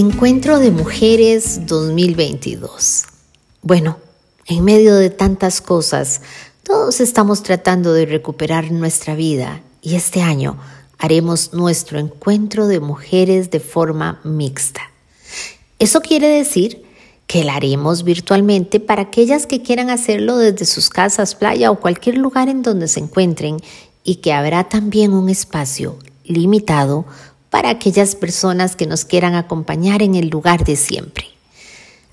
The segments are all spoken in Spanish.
Encuentro de Mujeres 2022. Bueno, en medio de tantas cosas, todos estamos tratando de recuperar nuestra vida y este año haremos nuestro encuentro de mujeres de forma mixta. Eso quiere decir que la haremos virtualmente para aquellas que quieran hacerlo desde sus casas, playa o cualquier lugar en donde se encuentren y que habrá también un espacio limitado para aquellas personas que nos quieran acompañar en el lugar de siempre.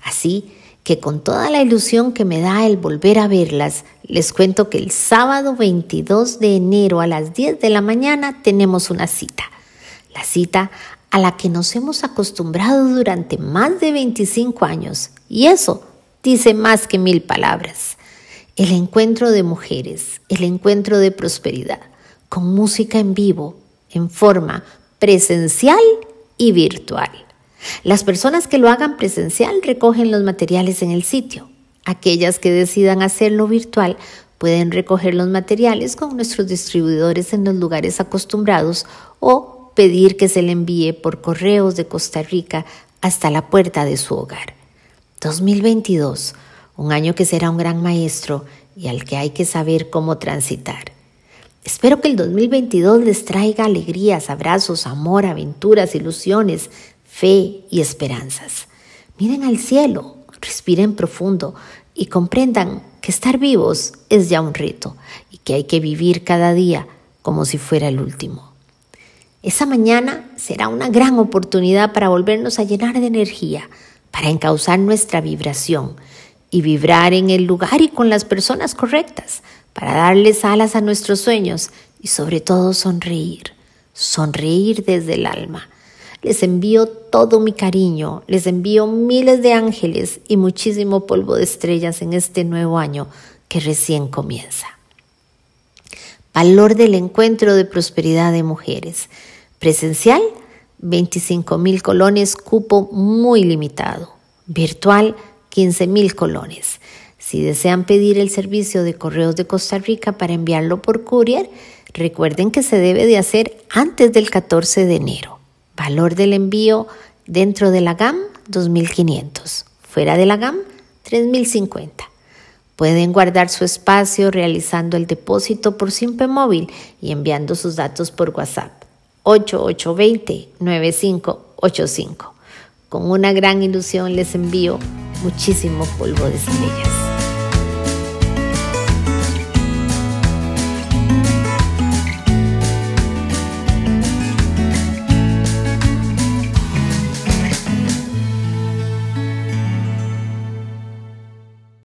Así que con toda la ilusión que me da el volver a verlas, les cuento que el sábado 22 de enero a las 10 de la mañana tenemos una cita. La cita a la que nos hemos acostumbrado durante más de 25 años. Y eso dice más que mil palabras. El encuentro de mujeres, el encuentro de prosperidad, con música en vivo, en forma, presencial y virtual. Las personas que lo hagan presencial recogen los materiales en el sitio. Aquellas que decidan hacerlo virtual pueden recoger los materiales con nuestros distribuidores en los lugares acostumbrados o pedir que se le envíe por correos de Costa Rica hasta la puerta de su hogar. 2022, un año que será un gran maestro y al que hay que saber cómo transitar. Espero que el 2022 les traiga alegrías, abrazos, amor, aventuras, ilusiones, fe y esperanzas. Miren al cielo, respiren profundo y comprendan que estar vivos es ya un reto y que hay que vivir cada día como si fuera el último. Esa mañana será una gran oportunidad para volvernos a llenar de energía, para encauzar nuestra vibración y vibrar en el lugar y con las personas correctas, para darles alas a nuestros sueños y sobre todo sonreír, sonreír desde el alma. Les envío todo mi cariño, les envío miles de ángeles y muchísimo polvo de estrellas en este nuevo año que recién comienza. Valor del encuentro de prosperidad de mujeres. Presencial, 25 mil colones, cupo muy limitado. Virtual, 15 mil colones. Si desean pedir el servicio de correos de Costa Rica para enviarlo por courier, recuerden que se debe de hacer antes del 14 de enero. Valor del envío dentro de la GAM 2.500, fuera de la GAM 3.050. Pueden guardar su espacio realizando el depósito por simple Móvil y enviando sus datos por WhatsApp 8820-9585. Con una gran ilusión les envío muchísimo polvo de semillas.